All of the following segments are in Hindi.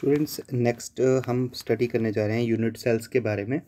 स्टूडेंट्स नेक्स्ट uh, हम स्टडी करने जा रहे हैं यूनिट सेल्स के बारे में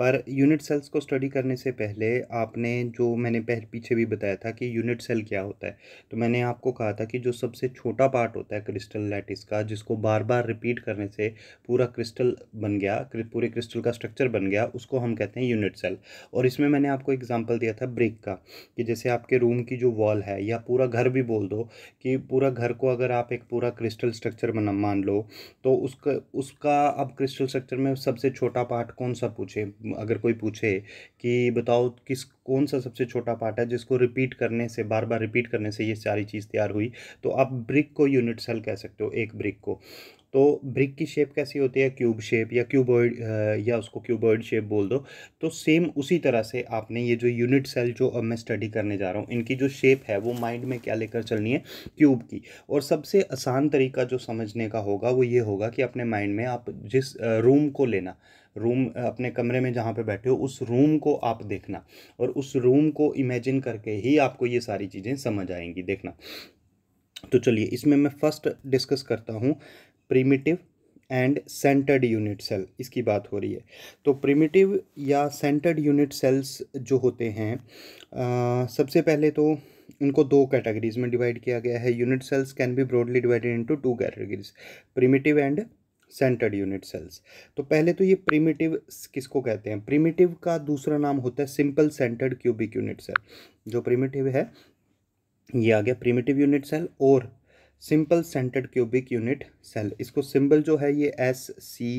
पर यूनिट सेल्स को स्टडी करने से पहले आपने जो मैंने पहले पीछे भी बताया था कि यूनिट सेल क्या होता है तो मैंने आपको कहा था कि जो सबसे छोटा पार्ट होता है क्रिस्टल लैटिस का जिसको बार बार रिपीट करने से पूरा क्रिस्टल बन गया पूरे क्रिस्टल का स्ट्रक्चर बन गया उसको हम कहते हैं यूनिट सेल और इसमें मैंने आपको एग्जाम्पल दिया था ब्रिक का कि जैसे आपके रूम की जो वॉल है या पूरा घर भी बोल दो कि पूरा घर को अगर आप एक पूरा क्रिस्टल स्ट्रक्चर बना मान लो तो उसका उसका अब क्रिस्टल स्ट्रक्चर में सबसे छोटा पार्ट कौन सा पूछे अगर कोई पूछे कि बताओ किस कौन सा सबसे छोटा पार्ट है जिसको रिपीट करने से बार बार रिपीट करने से ये सारी चीज़ तैयार हुई तो आप ब्रिक को यूनिट सेल कह सकते हो एक ब्रिक को तो ब्रिक की शेप कैसी होती है क्यूब शेप या क्यूबॉइड या उसको क्यूबॉइड शेप बोल दो तो सेम उसी तरह से आपने ये जो यूनिट सेल जो अब मैं स्टडी करने जा रहा हूँ इनकी जो शेप है वो माइंड में क्या लेकर चलनी है क्यूब की और सबसे आसान तरीका जो समझने का होगा वो ये होगा कि अपने माइंड में आप जिस रूम को लेना रूम अपने कमरे में जहाँ पे बैठे हो उस रूम को आप देखना और उस रूम को इमेजिन करके ही आपको ये सारी चीज़ें समझ आएंगी देखना तो चलिए इसमें मैं फर्स्ट डिस्कस करता हूँ primitive and centred unit cell इसकी बात हो रही है तो प्रीमिटिव या सेंटर्ड यूनिट सेल्स जो होते हैं आ, सबसे पहले तो इनको दो कैटेगरीज में डिवाइड किया गया है unit cells can be broadly divided into two categories primitive and centred unit cells तो पहले तो ये प्रीमेटिव किसको कहते हैं प्रीमेटिव का दूसरा नाम होता है simple centred cubic unit cell जो प्रीमेटिव है ये आ गया प्रीमेटिव यूनिट सेल और simple centred cubic unit cell इसको सिंबल जो है ये एस सी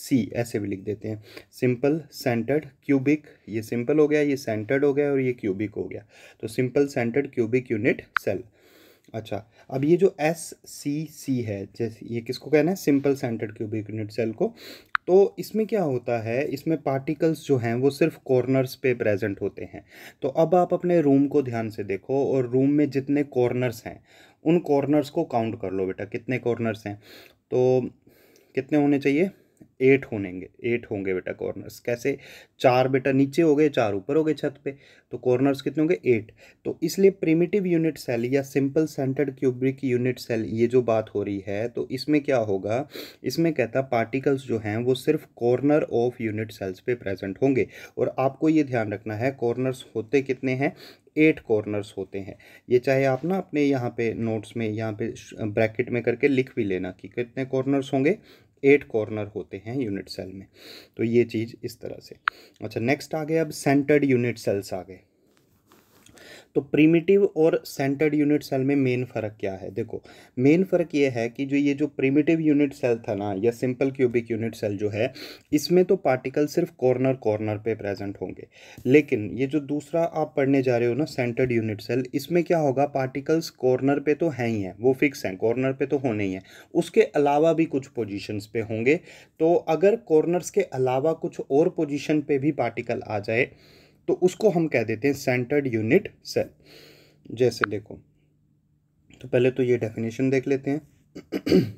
सी ऐसे भी लिख देते हैं सिंपल सेंटर्ड क्यूबिक ये सिंपल हो गया ये सेंटर्ड हो गया और ये क्यूबिक हो गया तो simple centred cubic unit cell अच्छा अब ये जो एस सी सी है जैसे ये किसको कहना है simple centred cubic unit cell को तो इसमें क्या होता है इसमें पार्टिकल्स जो हैं वो सिर्फ कॉर्नर्स पे प्रेजेंट होते हैं तो अब आप अपने रूम को ध्यान से देखो और रूम में जितने कॉर्नर्स हैं उन कॉर्नर्स को काउंट कर लो बेटा कितने कॉर्नर्स हैं तो कितने होने चाहिए एट होनेंगे एट होंगे बेटा कॉर्नर्स कैसे चार बेटा नीचे हो गए चार ऊपर हो गए छत पे तो कॉर्नर्स कितने होंगे एट तो इसलिए प्रिमिटिव यूनिट सेल या simple centred cubic unit cell ये जो बात हो रही है तो इसमें क्या होगा इसमें कहता पार्टिकल्स जो हैं वो सिर्फ कॉर्नर ऑफ यूनिट सेल्स पे प्रेजेंट होंगे और आपको ये ध्यान रखना है कॉर्नर्स होते कितने हैं एट कॉर्नर्स होते हैं ये चाहे आप ना अपने यहाँ पे नोट्स में यहाँ पे ब्रैकेट में करके लिख भी लेना कि कितने कॉर्नर्स होंगे एट कॉर्नर होते हैं यूनिट सेल में तो ये चीज़ इस तरह से अच्छा नेक्स्ट आ गए अब सेंटर्ड यूनिट सेल्स आ गए तो प्रीमिटिव और सेंटर्ड यूनिट सेल में मेन फ़र्क क्या है देखो मेन फ़र्क ये है कि जो ये जो प्रीमिटिव यूनिट सेल था ना या सिंपल क्यूबिक यूनिट सेल जो है इसमें तो पार्टिकल सिर्फ कॉर्नर कॉर्नर पे प्रेजेंट होंगे लेकिन ये जो दूसरा आप पढ़ने जा रहे हो ना सेंटर्ड यूनिट सेल इसमें क्या होगा पार्टिकल्स कॉर्नर पर तो हैं ही हैं वो फिक्स हैं कॉर्नर पर तो होने ही हैं उसके अलावा भी कुछ पोजिशन पे होंगे तो अगर कॉर्नर्स के अलावा कुछ और पोजिशन पर भी पार्टिकल आ जाए तो उसको हम कह देते हैं सेंटर्ड यूनिट सेल जैसे देखो तो पहले तो ये डेफिनेशन देख लेते हैं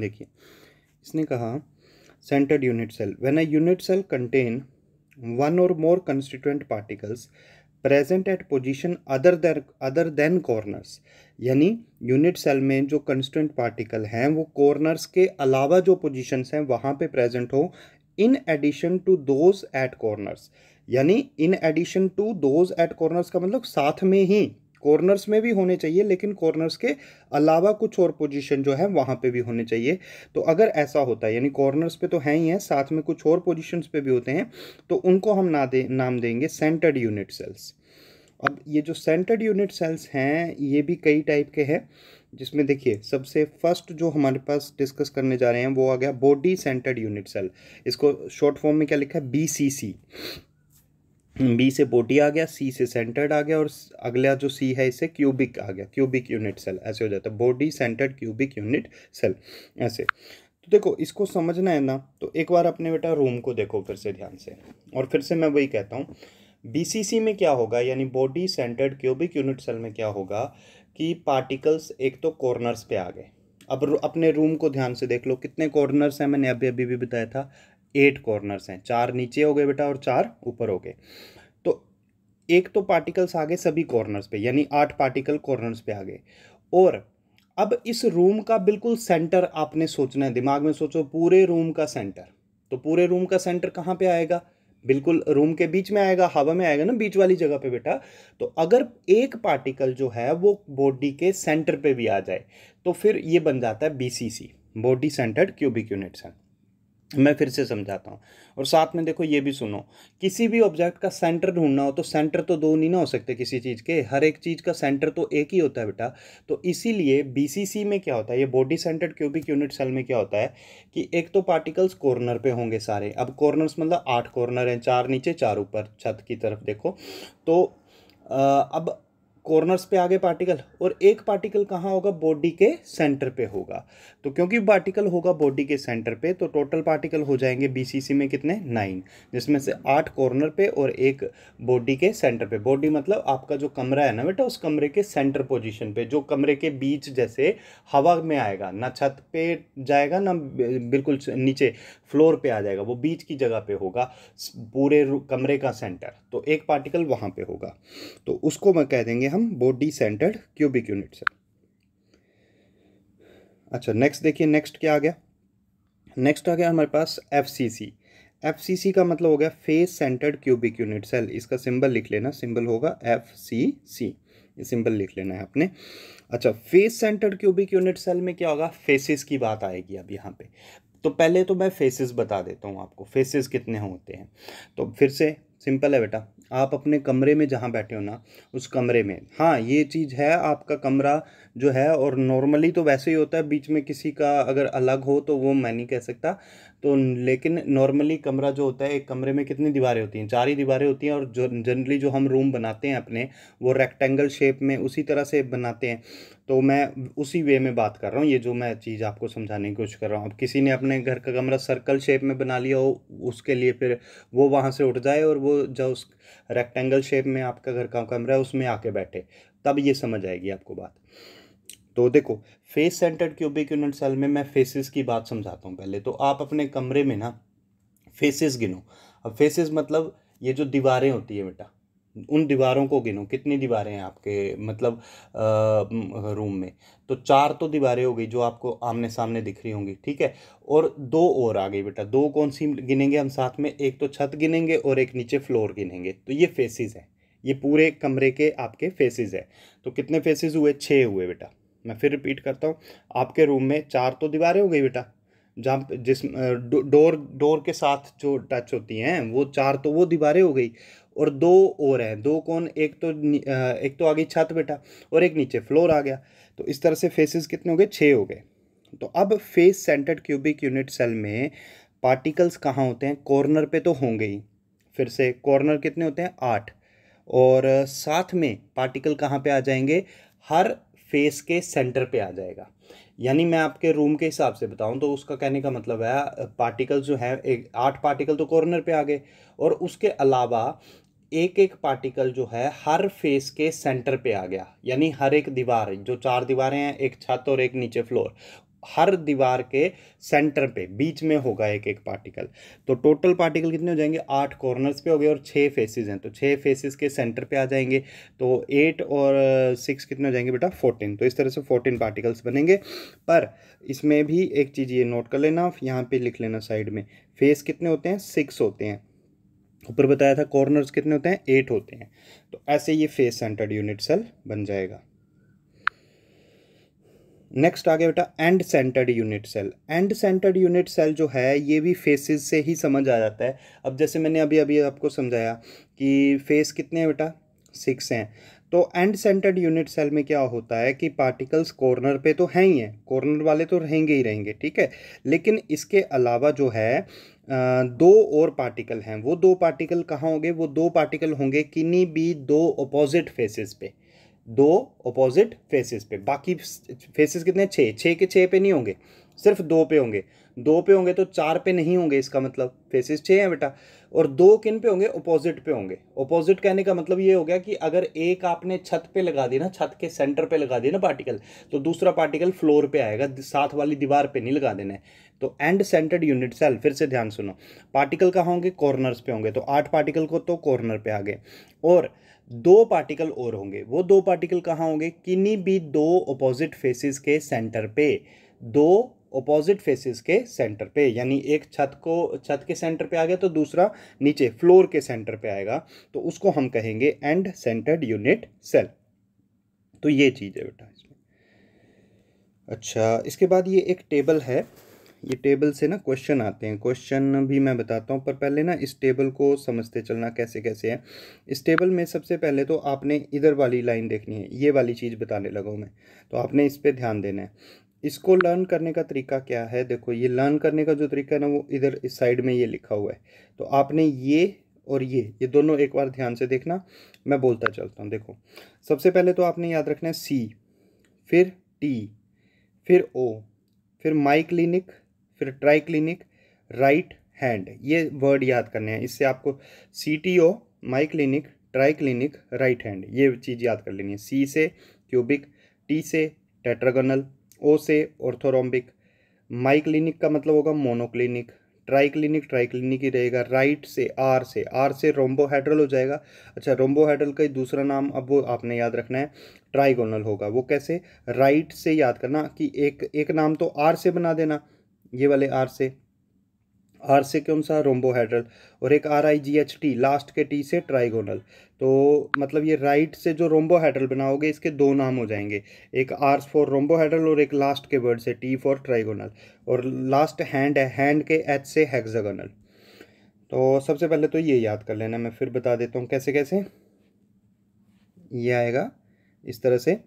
देखिए इसने कहा centred unit cell when a unit cell contain one or more constituent particles present at position other there other than corners यानी यूनिट सेल में जो कंस्टेंट पार्टिकल हैं वो कॉर्नर्स के अलावा जो पोजीशंस हैं वहाँ पे प्रेजेंट हो in addition to those at corners यानी in addition to those at corners का मतलब साथ में ही कॉर्नर्स में भी होने चाहिए लेकिन कॉर्नर्स के अलावा कुछ और पोजीशन जो है वहाँ पे भी होने चाहिए तो अगर ऐसा होता है यानी कॉर्नर्स पे तो हैं ही हैं साथ में कुछ और पोजीशंस पे भी होते हैं तो उनको हम ना दे नाम देंगे सेंटर्ड यूनिट सेल्स अब ये जो सेंटर्ड यूनिट सेल्स हैं ये भी कई टाइप के हैं जिसमें देखिए सबसे फर्स्ट जो हमारे पास डिस्कस करने जा रहे हैं वो आ गया बॉडी सेंटर्ड यूनिट सेल इसको शॉर्ट फॉर्म में क्या लिखा है बी सी सी बी से बॉडी आ गया सी से सेंटर्ड आ गया और अगला जो सी है इसे क्यूबिक आ गया क्यूबिक यूनिट सेल ऐसे हो जाता है body centred cubic unit cell ऐसे तो देखो इसको समझना है ना तो एक बार अपने बेटा रूम को देखो फिर से ध्यान से और फिर से मैं वही कहता हूँ बीसीसी में क्या होगा यानी body centred cubic unit cell में क्या होगा कि पार्टिकल्स एक तो कॉर्नर्स पे आ गए अब अपने रूम को ध्यान से देख लो कितने कॉर्नर्स हैं मैंने अभी अभी भी बताया था एट कॉर्नर्स हैं चार नीचे हो गए बेटा और चार ऊपर हो गए तो एक तो पार्टिकल्स आ गए सभी कॉर्नर्स पे यानी आठ पार्टिकल कॉर्नर्स पे आ गए और अब इस रूम का बिल्कुल सेंटर आपने सोचना है दिमाग में सोचो पूरे रूम का सेंटर तो पूरे रूम का सेंटर कहाँ पे आएगा बिल्कुल रूम के बीच में आएगा हवा में आएगा ना बीच वाली जगह पे बेटा तो अगर एक पार्टिकल जो है वो बॉडी के सेंटर पे भी आ जाए तो फिर ये बन जाता है B body centred cubic unit centre मैं फिर से समझाता हूँ और साथ में देखो ये भी सुनो किसी भी ऑब्जेक्ट का सेंटर ढूंढना हो तो सेंटर तो दो नहीं ना हो सकते किसी चीज़ के हर एक चीज़ का सेंटर तो एक ही होता है बेटा तो इसीलिए बीसीसी में क्या होता है ये body centred cubic unit cell में क्या होता है कि एक तो पार्टिकल्स कॉर्नर पे होंगे सारे अब कॉर्नर्स मतलब आठ कॉर्नर हैं चार नीचे चार ऊपर छत की तरफ देखो तो अब कॉर्नर्स पे आगे पार्टिकल और एक पार्टिकल कहाँ होगा बॉडी के सेंटर पे होगा तो क्योंकि पार्टिकल होगा बॉडी के सेंटर पे तो टोटल पार्टिकल हो जाएंगे बीसीसी में कितने नाइन जिसमें से आठ कॉर्नर पे और एक बॉडी के सेंटर पे बॉडी मतलब आपका जो कमरा है ना बेटा उस कमरे के सेंटर पोजिशन पर जो कमरे के बीच जैसे हवा में आएगा ना छत पे जाएगा ना बिल्कुल नीचे फ्लोर पे आ जाएगा वो बीच की जगह पे होगा पूरे कमरे का सेंटर तो एक पार्टिकल वहाँ पे होगा तो उसको मैं कह देंगे हम हम बॉडी सेंटर्ड क्यूबिक यूनिट से अच्छा नेक्स्ट देखिए नेक्स्ट क्या आ गया नेक्स्ट आ गया हमारे पास एफ एफ सी सी का मतलब हो गया face centred cubic unit cell इसका सिंबल लिख लेना सिंबल होगा एफ सी सी ये सिंबल लिख लेना है आपने अच्छा face centred cubic unit cell में क्या होगा फेसेस की बात आएगी अब यहाँ पे तो पहले तो मैं फेसेस बता देता हूँ आपको फेसेस कितने होते हैं तो फिर से सिंपल है बेटा आप अपने कमरे में जहाँ बैठे हो ना उस कमरे में हाँ ये चीज़ है आपका कमरा जो है और नॉर्मली तो वैसे ही होता है बीच में किसी का अगर अलग हो तो वो मैं नहीं कह सकता तो लेकिन नॉर्मली कमरा जो होता है एक कमरे में कितनी दीवारें होती हैं चार ही दीवारें होती हैं और जो जनरली जो हम रूम बनाते हैं अपने वो रेक्टेंगल शेप में उसी तरह से बनाते हैं तो मैं उसी वे में बात कर रहा हूँ ये जो मैं चीज़ आपको समझाने की कोशिश कर रहा हूँ अब किसी ने अपने घर का कमरा सर्कल शेप में बना लिया हो उसके लिए फिर वो वहाँ से उठ जाए और वो जो उस रेक्टेंगल शेप में आपका घर का कमरा है उसमें आके बैठे तब ये समझ आएगी आपको बात तो देखो face centred cubic unit cell में मैं फेसेस की बात समझाता हूँ पहले तो आप अपने कमरे में ना फेसेस गिनो अब फेसेस मतलब ये जो दीवारें होती है बेटा उन दीवारों को गिनो कितनी दीवारें हैं आपके मतलब आ, रूम में तो चार तो दीवारें हो गई जो आपको आमने सामने दिख रही होंगी ठीक है और दो और आ गई बेटा दो कौन सी गिनेंगे हम साथ में एक तो छत गिनेंगे और एक नीचे फ्लोर गिनेंगे तो ये फेसेस हैं ये पूरे कमरे के आपके फेसेस हैं तो कितने फेसेस हुए छः हुए बेटा मैं फिर रिपीट करता हूँ आपके रूम में चार तो दीवारें हो गई बेटा जहाँ जिस डोर डोर के साथ जो टच होती हैं वो चार तो वो दीवारें हो गई और दो और हैं दो कौन एक तो एक तो आ गई छत बेटा और एक नीचे फ्लोर आ गया तो इस तरह से फेसेस कितने हो गए छः हो गए तो अब face centred cubic unit cell में पार्टिकल्स कहाँ होते हैं कॉर्नर पे तो होंगे ही फिर से कॉर्नर कितने होते हैं आठ और साथ में पार्टिकल कहाँ पे आ जाएंगे हर फेस के सेंटर पे आ जाएगा यानी मैं आपके रूम के हिसाब से बताऊं तो उसका कहने का मतलब है पार्टिकल जो है एक आठ पार्टिकल तो कॉर्नर पे आ गए और उसके अलावा एक एक पार्टिकल जो है हर फेस के सेंटर पे आ गया यानी हर एक दीवार जो चार दीवारें हैं एक छत और एक नीचे फ्लोर हर दीवार के सेंटर पे बीच में होगा एक एक पार्टिकल तो टोटल पार्टिकल कितने हो जाएंगे आठ कॉर्नर्स पे हो गए और छः फेसेस हैं तो छः फेसेस के सेंटर पे आ जाएंगे तो एट और सिक्स कितने हो जाएंगे बेटा फोर्टीन तो इस तरह से फोर्टीन पार्टिकल्स बनेंगे पर इसमें भी एक चीज़ ये नोट कर लेना यहाँ पर लिख लेना साइड में फेस कितने होते हैं सिक्स होते हैं ऊपर बताया था कॉर्नर्स कितने होते हैं एट होते हैं तो ऐसे ये फेस सेंटर्ड यूनिट सेल बन जाएगा नेक्स्ट आ गया बेटा end centred unit cell end centred unit cell जो है ये भी फेसेस से ही समझ आ जाता है अब जैसे मैंने अभी अभी आपको समझाया कि फेस कितने हैं बेटा सिक्स हैं तो एंड सेंटर्ड यूनिट सेल में क्या होता है कि पार्टिकल्स कॉर्नर पे तो हैं ही हैं कॉर्नर वाले तो रहेंगे ही रहेंगे ठीक है लेकिन इसके अलावा जो है दो और पार्टिकल हैं वो दो पार्टिकल कहाँ होंगे वो दो पार्टिकल होंगे किन्हीं भी दो अपोजिट फेसेस पे दो अपोजिट फेसेस पे बाकी फेसेस कितने छः छः के छः पे नहीं होंगे सिर्फ दो पे होंगे दो पे होंगे तो चार पे नहीं होंगे इसका मतलब फेसेस छः हैं बेटा और दो किन पे होंगे अपोजिट पे होंगे अपोजिट कहने का मतलब ये हो गया कि अगर एक आपने छत पे लगा दी ना छत के सेंटर पे लगा दी ना पार्टिकल तो दूसरा पार्टिकल फ्लोर पे आएगा साथ वाली दीवार पे नहीं लगा देना है तो एंड सेंटर्ड यूनिट सेल फिर से ध्यान सुनो पार्टिकल कहाँ होंगे कॉर्नर्स पे होंगे तो आठ पार्टिकल को तो कॉर्नर पे आ गए और दो पार्टिकल और होंगे वो दो पार्टिकल कहाँ होंगे किन्हीं भी दो अपोजिट फेसेस के सेंटर पे दो अपोजिट फेसेस के सेंटर पे यानी एक छत को छत के सेंटर पे आ गया तो दूसरा नीचे फ्लोर के सेंटर पे आएगा तो उसको हम कहेंगे एंड सेंटर्ड यूनिट सेल तो ये चीज़ है बेटा इसमें अच्छा इसके बाद ये एक टेबल है ये टेबल से ना क्वेश्चन आते हैं क्वेश्चन भी मैं बताता हूँ पर पहले ना इस टेबल को समझते चलना कैसे कैसे है इस टेबल में सबसे पहले तो आपने इधर वाली लाइन देखनी है ये वाली चीज़ बताने लगा हूँ मैं तो आपने इस पर ध्यान देना है इसको लर्न करने का तरीका क्या है देखो ये लर्न करने का जो तरीका है ना वो इधर इस साइड में ये लिखा हुआ है तो आपने ये और ये ये दोनों एक बार ध्यान से देखना मैं बोलता चलता हूँ देखो सबसे पहले तो आपने याद रखना है सी फिर टी फिर ओ फिर माई क्लिनिक फिर ट्राई क्लिनिक राइट हैंड ये वर्ड याद करने हैं इससे आपको C T O my clinic try clinic right hand ये चीज़ याद कर लेनी है सी से क्यूबिक टी से टेट्रागोनल ओ से ऑर्थोरोम्बिक माई क्लिनिक का मतलब होगा monoclinic try clinic try clinic ही रहेगा राइट से आर से आर से रोम्बोहाइड्रल हो जाएगा अच्छा रोम्बोहाइड्रल का दूसरा नाम अब वो आपने याद रखना है ट्राइगोनल होगा वो कैसे राइट से याद करना कि एक एक नाम तो आर से बना देना ये वाले आर से आर से कौन सा रोम्बोहाइड्रल और एक R I G H T last के टी से ट्राइगोनल तो मतलब ये राइट से जो रोम्बोहाइड्रल बनाओगे इसके दो नाम हो जाएंगे एक आर फॉर रोम्बोहाइड्रल और एक लास्ट के वर्ड से टी फॉर ट्राइगोनल और लास्ट हैंड है हैंड के एच से हेक्सागोनल तो सबसे पहले तो ये याद कर लेना मैं फिर बता देता हूँ कैसे कैसे ये आएगा इस तरह से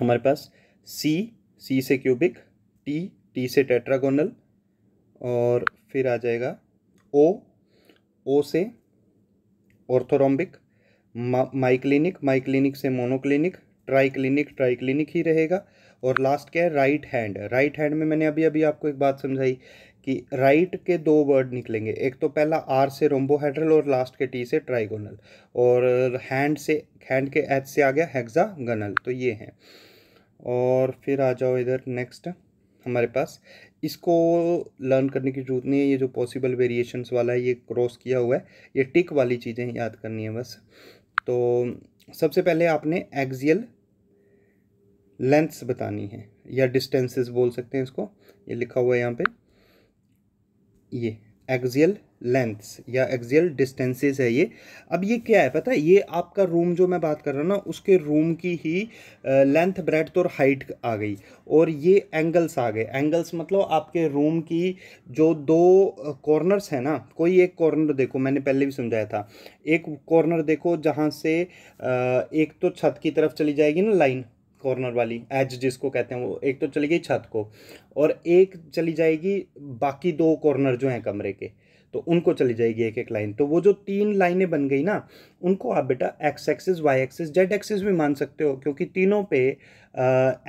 हमारे पास सी सी से क्यूबिक टी टी से टेट्रागोनल और फिर आ जाएगा ओ ओ से ऑर्थोरम्बिक माइक्लिनिक माइक्लिनिक से मोनोक्लिनिक ट्राइक्लिनिक ट्राइक्लिनिक ही रहेगा और लास्ट क्या है राइट हैंड राइट हैंड में मैंने अभी अभी आपको एक बात समझाई कि राइट के दो वर्ड निकलेंगे एक तो पहला आर से रोम्बोहाइड्रल और लास्ट के टी से ट्राइगोनल और हैंड से हैंड के एच से आ गया हैग्जा गनल तो ये हैं और फिर आ जाओ इधर नेक्स्ट हमारे पास इसको लर्न करने की जरूरत नहीं है ये जो पॉसिबल वेरिएशंस वाला है ये क्रॉस किया हुआ है ये टिक वाली चीज़ें याद करनी है बस तो सबसे पहले आपने एक्जियल लेंथ्स बतानी है या डिस्टेंसेस बोल सकते हैं इसको ये लिखा हुआ है यहाँ पे ये एक्जियल लेंथ्स या एक्जियल डिस्टेंसेस है ये अब ये क्या है पता है ये आपका रूम जो मैं बात कर रहा हूँ ना उसके रूम की ही लेंथ ब्रेड और हाइट आ गई और ये एंगल्स आ गए एंगल्स मतलब आपके रूम की जो दो कॉर्नर्स हैं ना कोई एक कॉर्नर देखो मैंने पहले भी समझाया था एक कॉर्नर देखो जहाँ से एक तो छत की तरफ चली जाएगी ना लाइन कॉर्नर वाली एज जिसको कहते हैं वो एक तो चली गई छत को और एक चली जाएगी बाकी दो कॉर्नर जो हैं कमरे के तो उनको चली जाएगी एक एक लाइन तो वो जो तीन लाइनें बन गई ना उनको आप बेटा X axis Y axis Z axis भी मान सकते हो क्योंकि तीनों पे आ,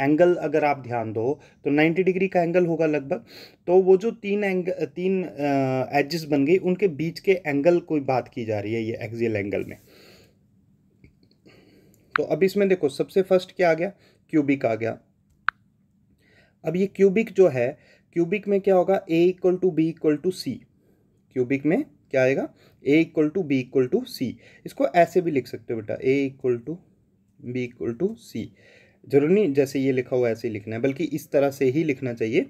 एंगल अगर आप ध्यान दो तो 90 डिग्री का एंगल होगा लगभग तो वो जो तीन एंग तीन एजिस बन गई उनके बीच के एंगल कोई बात की जा रही है ये एक्जियल एंगल में तो अब इसमें देखो सबसे फर्स्ट क्या आ गया क्यूबिक आ गया अब ये क्यूबिक जो है क्यूबिक में क्या होगा A equal to B equal to C cubic में क्या आएगा A equal to B equal to C इसको ऐसे भी लिख सकते हो बेटा A equal to B equal to C जरूरी नहीं जैसे ये लिखा हुआ ऐसे ही लिखना है बल्कि इस तरह से ही लिखना चाहिए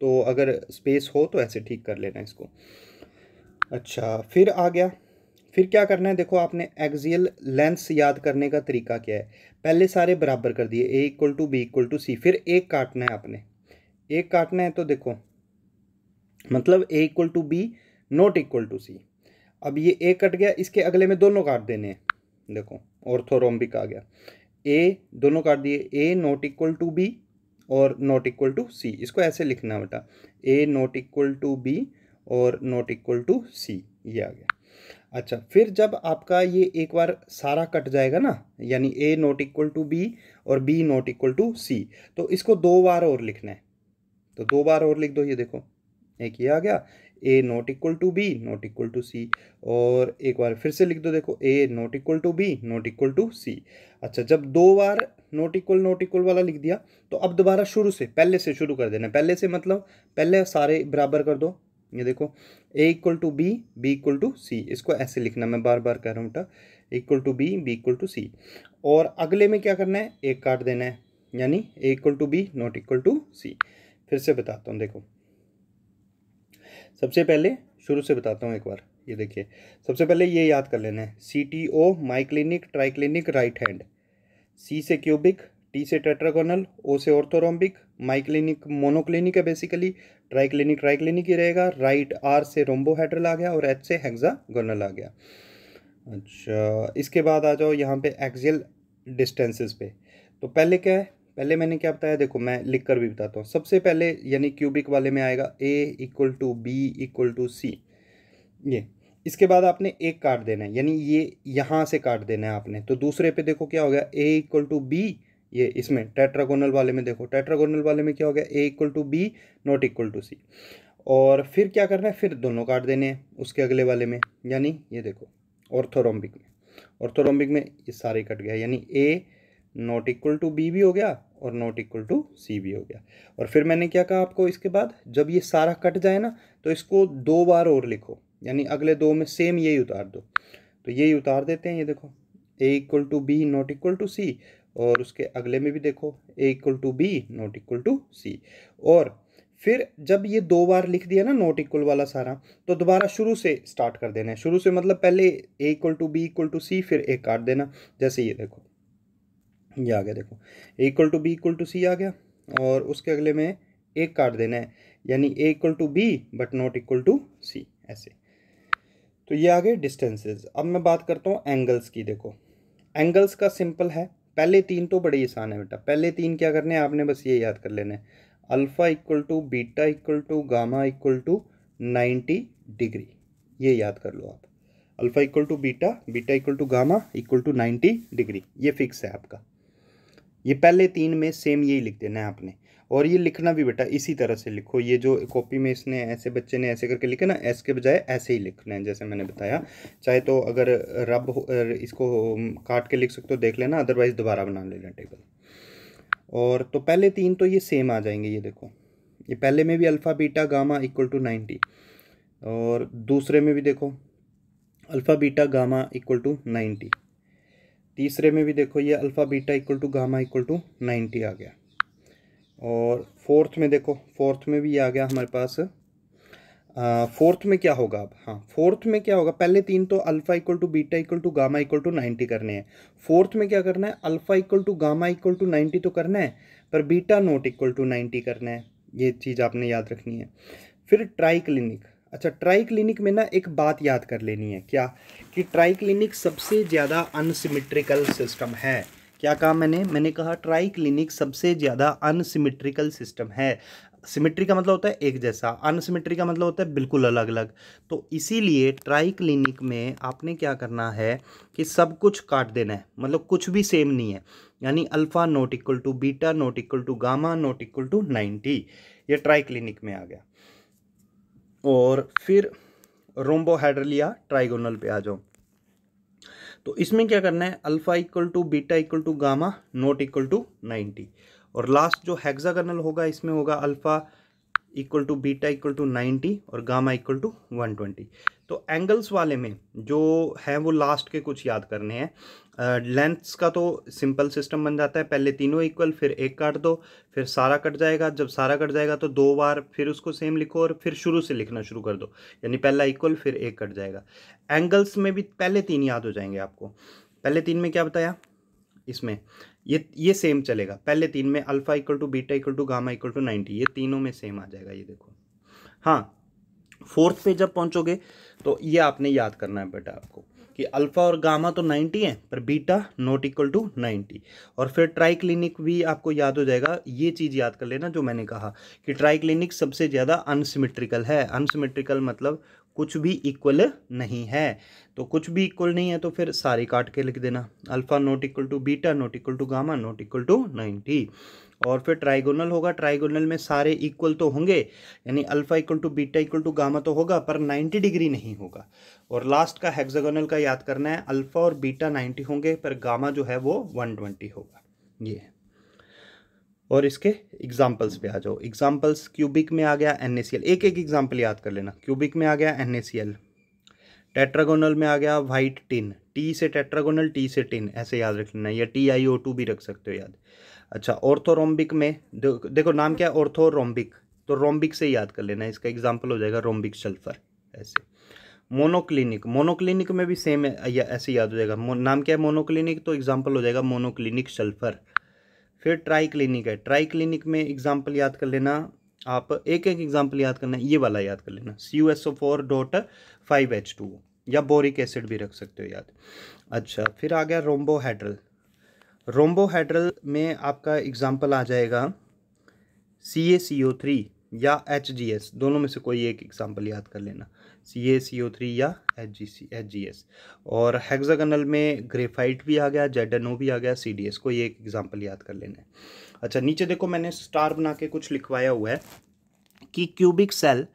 तो अगर स्पेस हो तो ऐसे ठीक कर लेना इसको अच्छा फिर आ गया फिर क्या करना है देखो आपने एक्जियल लेंथ याद करने का तरीका क्या है पहले सारे बराबर कर दिए A equal to B equal to C फिर एक काटना है आपने एक काटना है तो देखो मतलब A equal to B not equal to C अब ये ए कट गया इसके अगले में दोनों काट देने हैं देखो ऑर्थोरोम्बिक आ गया ए दोनों काट दिए A not equal to B और नॉट इक्वल टू सी इसको ऐसे लिखना बेटा A not equal to B और नॉट इक्वल टू सी ये आ गया अच्छा फिर जब आपका ये एक बार सारा कट जाएगा ना यानी A not equal to B और B not equal to C तो इसको दो बार और लिखना है तो दो बार और लिख दो ये देखो एक ये आ गया A not equal to B not equal to C और एक बार फिर से लिख दो देखो A not equal to B not equal to C अच्छा जब दो बार नॉट इक्वल नॉट इक्वल वाला लिख दिया तो अब दोबारा शुरू से पहले से शुरू कर देना पहले से मतलब पहले सारे बराबर कर दो ये देखो A equal to B B equal to C इसको ऐसे लिखना मैं बार बार कह रहा हूँ बेटा equal to B B equal to C और अगले में क्या करना है एक काट देना है यानी A equal to B not equal to C फिर से बताता हूँ देखो सबसे पहले शुरू से बताता हूँ एक बार ये देखिए सबसे पहले ये याद कर लेना है C T O my clinic try clinic right hand C से क्यूबिक टी से टेट्राकोनल ओ से ऑर्थोरोम्बिक माई क्लिनिक मोनोक्लिनिक है basically try clinic try clinic ही रहेगा राइट आर से रोम्बोहाइड्रल आ गया और एच से हेक्सागोनल आ गया अच्छा इसके बाद आ जाओ यहाँ पे एक्सियल डिस्टेंसेस पे तो पहले क्या है पहले मैंने क्या बताया देखो मैं लिख कर भी बताता हूँ सबसे पहले यानी क्यूबिक वाले में आएगा A equal to B equal to C ये इसके बाद आपने एक काट देना है यानी ये यहाँ से काट देना है आपने तो दूसरे पे देखो क्या हो गया ए इक्वल टू बी ये इसमें टेट्रागोनल वाले में देखो टेट्रागोनल वाले में क्या हो गया A equal to B not equal to C और फिर क्या करना है फिर दोनों काट देने हैं उसके अगले वाले में यानी ये देखो ऑर्थोरोम्बिक में ऑर्थोरोम्बिक में ये सारे कट गया यानी A not equal to B भी हो गया और नॉट इक्वल टू सी भी हो गया और फिर मैंने क्या कहा आपको इसके बाद जब ये सारा कट जाए ना तो इसको दो बार और लिखो यानी अगले दो में सेम यही उतार दो तो यही उतार देते हैं ये देखो A equal to B not equal to C और उसके अगले में भी देखो A equal to B not equal to C और फिर जब ये दो बार लिख दिया ना नॉट इक्वल वाला सारा तो दोबारा शुरू से स्टार्ट कर देना है शुरू से मतलब पहले A equal to B equal to C फिर ए काट देना जैसे ये देखो ये आ गया देखो A equal to B equal to C आ गया और उसके अगले में एक काट देना है यानी A equal to B but not equal to C ऐसे तो ये आ गए डिस्टेंसेज अब मैं बात करता हूँ एंगल्स की देखो एंगल्स का सिंपल है पहले तीन तो बड़े आसान है बेटा पहले तीन क्या करने हैं आपने बस ये याद कर लेना है alpha equal to beta equal to gamma equal to ninety degree ये याद कर लो आप alpha equal to beta beta equal to gamma equal to ninety degree ये फिक्स है आपका ये पहले तीन में सेम यही लिख देना है आपने और ये लिखना भी बेटा इसी तरह से लिखो ये जो कॉपी में इसने ऐसे बच्चे ने ऐसे करके लिखे ना ऐस के बजाय ऐसे ही लिखना है जैसे मैंने बताया चाहे तो अगर रब इसको काट के लिख सकते हो देख लेना अदरवाइज़ दोबारा बना लेना टेबल और तो पहले तीन तो ये सेम आ जाएंगे ये देखो ये पहले में भी alpha beta gamma equal to ninety और दूसरे में भी देखो alpha beta gamma equal to ninety तीसरे में भी देखो ये alpha beta equal to gamma equal to ninety आ गया और फोर्थ में देखो फोर्थ में भी ये आ गया हमारे पास फोर्थ में क्या होगा अब हाँ फोर्थ में क्या होगा पहले तीन तो alpha equal to beta equal to gamma equal to ninety करने हैं फोर्थ में क्या करना है alpha equal to gamma equal to ninety तो करना है पर beta not equal to ninety करना है ये चीज़ आपने याद रखनी है फिर ट्राई क्लिनिक अच्छा ट्राई क्लिनिक में ना एक बात याद कर लेनी है क्या कि ट्राई क्लिनिक सबसे ज़्यादा अनसिमेट्रिकल सिस्टम है क्या कहा मैंने मैंने कहा ट्राई क्लिनिक सबसे ज़्यादा अनसिमेट्रिकल सिस्टम है सिमेट्री का मतलब होता है एक जैसा अनसिमेट्री का मतलब होता है बिल्कुल अलग अलग तो इसीलिए ट्राई क्लिनिक में आपने क्या करना है कि सब कुछ काट देना है मतलब कुछ भी सेम नहीं है यानी alpha not equal to beta not equal to gamma not equal to ninety ये ट्राई क्लिनिक में आ गया और फिर रोम्बोहाइड्र ट्राइगोनल पे आ जाओ तो इसमें क्या करना है alpha equal to beta equal to gamma not equal to ninety और लास्ट जो हेक्सागोनल होगा इसमें होगा alpha equal to beta equal to ninety और gamma equal to one twenty तो एंगल्स वाले में जो है वो लास्ट के कुछ याद करने हैं लेंथ्स का तो सिंपल सिस्टम बन जाता है पहले तीनों इक्वल फिर एक काट दो फिर सारा कट जाएगा जब सारा कट जाएगा तो दो बार फिर उसको सेम लिखो और फिर शुरू से लिखना शुरू कर दो यानी पहला इक्वल फिर एक कट जाएगा एंगल्स में भी पहले तीन याद हो जाएंगे आपको पहले तीन में क्या बताया इसमें ये ये सेम चलेगा पहले तीन में alpha equal to beta equal to gamma equal to ninety ये तीनों में सेम आ जाएगा ये देखो हाँ फोर्थ पे जब पहुंचोगे तो ये आपने याद करना है बेटा आपको कि अल्फ़ा और गामा तो 90 है पर बीटा नॉट इक्वल टू 90 और फिर ट्राई क्लिनिक भी आपको याद हो जाएगा ये चीज़ याद कर लेना जो मैंने कहा कि ट्राई क्लिनिक सबसे ज़्यादा अनसिमेट्रिकल है अनसिमेट्रिकल मतलब कुछ भी इक्वल नहीं है तो कुछ भी इक्वल नहीं है तो फिर सारे काट के लिख देना alpha not equal to beta not equal to gamma not equal to ninety और फिर ट्राइगोनल होगा ट्राइगोनल में सारे इक्वल तो होंगे यानी alpha equal to beta equal to gamma तो होगा पर 90 डिग्री नहीं होगा और लास्ट का हेक्सागोनल का याद करना है अल्फ़ा और बीटा 90 होंगे पर गामा जो है वो 120 होगा ये और इसके एग्जाम्पल्स पे आ जाओ एग्जाम्पल्स क्यूबिक में आ गया एन एक एक एग्जाम्पल याद कर लेना क्यूबिक में आ गया एन टेट्रागोनल में आ गया वाइट टिन टी से टेट्रागोनल टी से टिन ऐसे याद रख लेना या टी आई ओ टू भी रख सकते हो याद अच्छा ऑर्थोरोम्बिक में देखो, देखो नाम क्या है ऑर्थोरोम्बिक तो रोम्बिक से याद कर लेना इसका एग्जाम्पल हो जाएगा रोम्बिक सल्फर ऐसे मोनोक्लिनिक मोनोक्लिनिक में भी सेम ऐसे याद हो जाएगा नाम क्या है मोनोक्लिनिक तो एग्जाम्पल हो जाएगा मोनोक्लिनिक सल्फर फिर ट्राई क्लिनिक है ट्राई क्लिनिक में एग्जाम्पल याद कर लेना आप एक एक एग्जाम्पल याद करना ये वाला याद कर लेना C U S O four dot five H two या बोरिक एसिड भी रख सकते हो याद अच्छा फिर आ गया रोम्बोहाइड्रल रोम्बोहाइड्रल में आपका एग्जाम्पल आ जाएगा C A C O three या एच जी एस दोनों में से कोई एक एग्जाम्पल याद कर लेना C A C O three या H G C H G S और हेक्सागनल में ग्रेफाइट भी आ गया जेड एन ओ भी आ गया सी डी एस को ये एक एग्जाम्पल याद कर लेना है अच्छा नीचे देखो मैंने स्टार बना के कुछ लिखवाया हुआ है कि cubic cell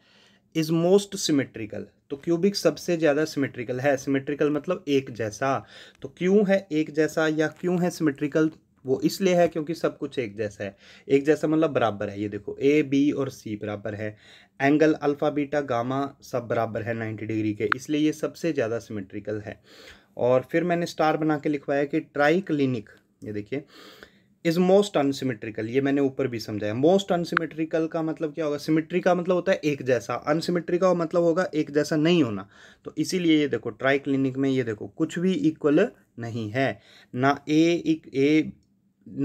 is most symmetrical तो क्यूबिक सबसे ज़्यादा सिमेट्रिकल है सिमेट्रिकल मतलब एक जैसा तो क्यों है एक जैसा या क्यों है सिमेट्रिकल वो इसलिए है क्योंकि सब कुछ एक जैसा है एक जैसा मतलब बराबर है ये देखो ए बी और सी बराबर है एंगल अल्फ़ा बीटा गामा सब बराबर है नाइन्टी डिग्री के इसलिए ये सबसे ज़्यादा सिमेट्रिकल है और फिर मैंने स्टार बना के लिखवाया कि ट्राई क्लिनिक ये देखिए इज़ मोस्ट अनसिमेट्रिकल ये मैंने ऊपर भी समझाया मोस्ट अनसिमेट्रिकल का मतलब क्या होगा सिमेट्री का मतलब होता है एक जैसा अनसिमेट्री का मतलब होगा एक जैसा नहीं होना तो इसीलिए ये देखो ट्राई क्लिनिक में ये देखो कुछ भी इक्वल नहीं है ना ए एक A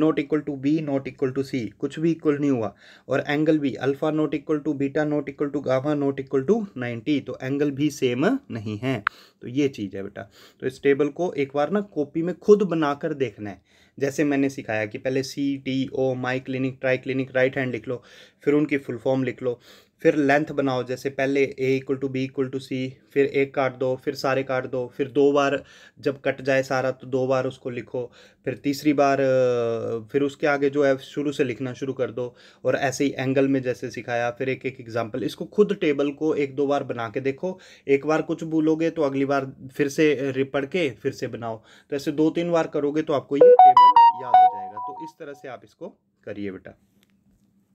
not equal to B not equal to C कुछ भी इक्वल नहीं हुआ और एंगल तो भी alpha not equal to beta not equal to gamma not equal to ninety तो एंगल भी सेम नहीं है तो ये चीज़ है बेटा तो इस टेबल को एक बार ना कॉपी में खुद बनाकर देखना है जैसे मैंने सिखाया कि पहले C T O my clinic try clinic right hand लिख लो फिर उनकी फुल फॉर्म लिख लो फिर लेंथ बनाओ जैसे पहले A equal to B equal to C फिर एक काट दो फिर सारे काट दो फिर दो बार जब कट जाए सारा तो दो बार उसको लिखो फिर तीसरी बार फिर उसके आगे जो है शुरू से लिखना शुरू कर दो और ऐसे ही एंगल में जैसे सिखाया फिर एक एक एग्जाम्पल इसको खुद टेबल को एक दो बार बना के देखो एक बार कुछ भूलोगे तो अगली बार फिर से रिपड़ के फिर से बनाओ तो ऐसे दो तीन बार करोगे तो आपको ये टेबल याद हो जाएगा तो इस तरह से आप इसको करिए बेटा